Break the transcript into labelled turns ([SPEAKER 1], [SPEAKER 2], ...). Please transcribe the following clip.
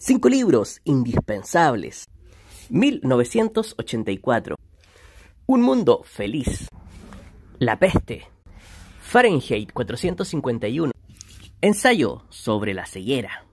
[SPEAKER 1] Cinco libros indispensables. 1984. Un mundo feliz. La peste. Fahrenheit 451. Ensayo sobre la ceguera.